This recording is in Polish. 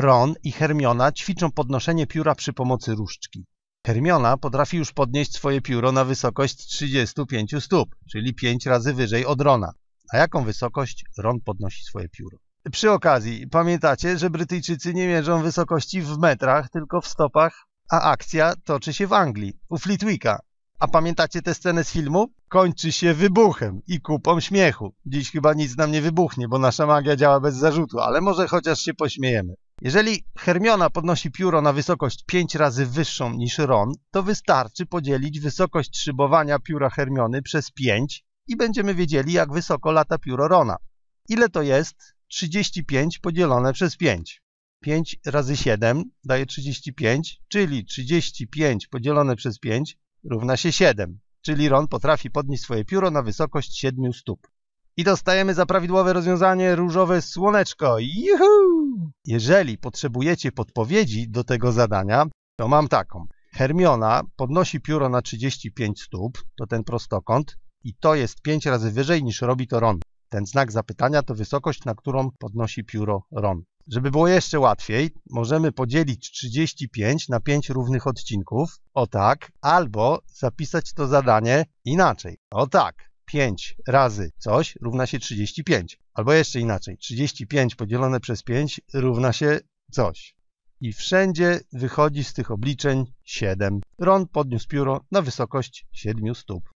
Ron i Hermiona ćwiczą podnoszenie pióra przy pomocy różdżki. Hermiona potrafi już podnieść swoje pióro na wysokość 35 stóp, czyli 5 razy wyżej od Rona. Na jaką wysokość Ron podnosi swoje pióro? Przy okazji, pamiętacie, że Brytyjczycy nie mierzą wysokości w metrach, tylko w stopach? A akcja toczy się w Anglii, u Flitwicka. A pamiętacie tę scenę z filmu? Kończy się wybuchem i kupą śmiechu. Dziś chyba nic nam nie wybuchnie, bo nasza magia działa bez zarzutu, ale może chociaż się pośmiejemy. Jeżeli Hermiona podnosi pióro na wysokość 5 razy wyższą niż Ron, to wystarczy podzielić wysokość szybowania pióra Hermiony przez 5 i będziemy wiedzieli, jak wysoko lata pióro Rona. Ile to jest 35 podzielone przez 5? 5 razy 7 daje 35, czyli 35 podzielone przez 5 równa się 7, czyli Ron potrafi podnieść swoje pióro na wysokość 7 stóp i dostajemy za prawidłowe rozwiązanie różowe słoneczko. Juhu! Jeżeli potrzebujecie podpowiedzi do tego zadania, to mam taką. Hermiona podnosi pióro na 35 stóp, to ten prostokąt, i to jest 5 razy wyżej niż robi to Ron. Ten znak zapytania to wysokość, na którą podnosi pióro Ron. Żeby było jeszcze łatwiej, możemy podzielić 35 na 5 równych odcinków, o tak, albo zapisać to zadanie inaczej, o tak. 5 razy coś równa się 35. Albo jeszcze inaczej, 35 podzielone przez 5 równa się coś. I wszędzie wychodzi z tych obliczeń 7. Ron podniósł pióro na wysokość 7 stóp.